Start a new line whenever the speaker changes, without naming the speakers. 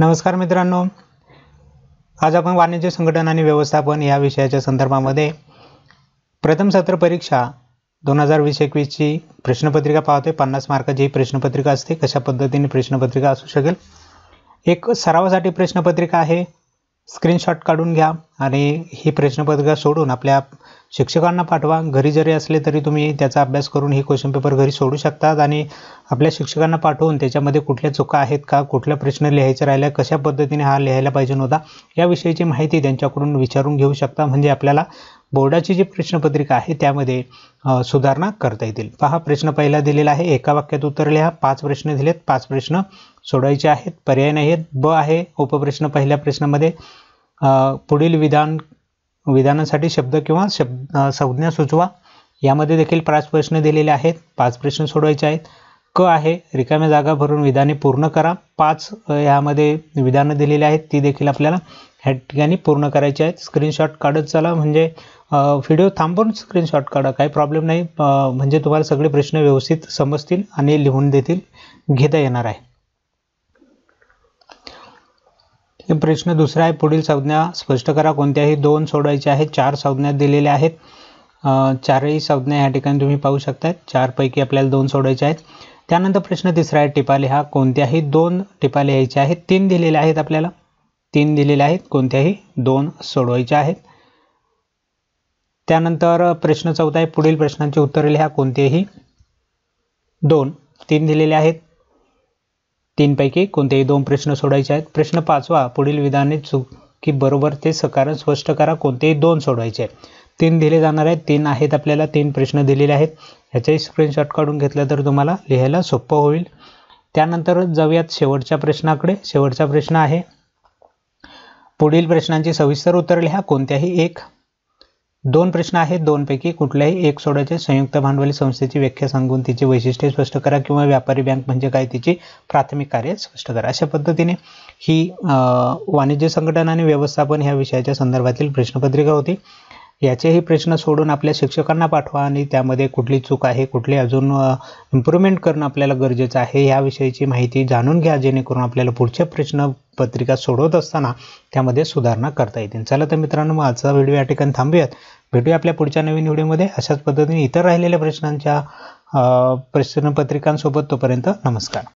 नमस्कार मित्रांनो आज अपन वाणिज्य संघटन आणि व्यवस्थापन या विषया सन्दर्भा प्रथम सत्र परीक्षा दोन हजार वीस एकवीसची प्रश्नपत्रिका पाहते पन्नास मार्का जी प्रश्नपत्रिका कशा पद्धति प्रश्नपत्रिका शकेल एक सरावा प्रश्नपत्रिका है स्क्रीनशॉट काढून घ्या आणि ही प्रश्नपत्रिका सोडून आपल्या शिक्षकांना पाठवा घरी जरी असले तरी तुम्ही अभ्यास करूँ हे क्वेश्चन पेपर घरी सोडू शकता अपने शिक्षक शिक्षकांना पाठवून त्याच्यामध्ये चुका है का कुछ प्रश्न लिहायचा राहिला कशा पद्धति हा लिहायला पाहिजे होता याविषयीची की त्यांच्याकडून विचार घेऊ शकता मजे अपने बोर्डा जी प्रश्नपत्रिका है त्यामध्ये सुधारणा करता पहा प्रश्न पहला दिल्ला है एक वक्यात उत्तर लिहा पांच प्रश्न दिल पांच प्रश्न सोडवायचे आहेत पर्याय नाही ब है उपप्रश्न पहिल्या प्रश्नामें पुढील विधान विधानासाठी शब्द किंवा शब्द संज्ञा सुचवा यामध्ये देखील पाच प्रश्न दिलेले आहेत पाच प्रश्न सोडवायचे आहेत क आहे रिकाम्या जागा भरून विधाने पूर्ण करा पाच यामध्ये विधानं दिलेली आहेत ती देखील आपल्याला ह्या ठिकाणी पूर्ण करायची आहेत स्क्रीनशॉट काढत चला म्हणजे व्हिडिओ थांबून स्क्रीनशॉट काढा काही प्रॉब्लेम नाही म्हणजे तुम्हाला सगळे प्रश्न व्यवस्थित समजतील आणि लिहून देतील घेता येणार आहे प्रश्न दुसरा है पुढ़ संज्ञा स्पष्ट करा कोणत्याही दोन सोडवायच्या आहेत चार संज्ञा दिल्ली है चार ही संज्ञा या पहू शकता है चार पैकी अपने दोन सोड़ा आहेत प्रश्न तीसरा है टिपा लिहा कोणत्याही दोन टिपा लिहायच्या आहेत तीन दिलेल्या आहेत आपल्याला तीन दिलेल्या आहेत कोणत्याही दोन सोडवायच्या आहेत प्रश्न चौथा है पुढ़ प्रश्ना प्रश्नांची उत्तर लिहा कोणतेही दोन तीन दिलेले तीनपैकी कोणतेही दोन प्रश्न सोडायचे आहेत प्रश्न पाचवा पुढील विधाने चुकी बरोबर ते सकारण स्पष्ट करा कोणतेही दोन सोडवायचे आहेत तीन दिले जाणार आहेत तीन आहेत आपल्याला तीन प्रश्न दिलेले आहेत ह्याचाही स्क्रीनशॉट काढून घेतलं तर तुम्हाला लिहायला सोपं होईल त्यानंतर जाऊयात शेवटच्या प्रश्नाकडे शेवटचा प्रश्न आहे पुढील प्रश्नांची सविस्तर उत्तर लिहा कोणत्याही एक दोन प्रश्न है आहेत दोनपैकी कु एक सोडायचे संयुक्त भांडवली की व्याख्या सांगून तिची वैशिष्ट्ये स्पष्ट करा कि व्यापारी बैंक तिची प्राथमिक कार्य स्पष्ट करा अशा पद्धतीने ही अं, वाणिज्य संघटन व्यवस्थापन ह्या विषयाच्या संदर्भातील प्रश्नपत्रिका होती याचेही प्रश्न सोडून आपल्या शिक्षकांना पाठवा आणि त्यामध्ये कुठली चूक आहे कुठली अजून इम्प्रूव्हमेंट करणं आपल्याला गरजेचं आहे याविषयीची माहिती जाणून घ्या जेणेकरून आपल्याला पुढचे प्रश्न पत्रिका सोडवत असताना त्यामध्ये सुधारणा करता येतील चला तर मित्रांनो मग आजचा व्हिडिओ या ठिकाणी थांबूयात भेटूया आपल्या पुढच्या नवीन व्हिडिओमध्ये अशाच पद्धतीने इतर राहिलेल्या प्रश्नांच्या प्रश्नपत्रिकांसोबत तोपर्यंत नमस्कार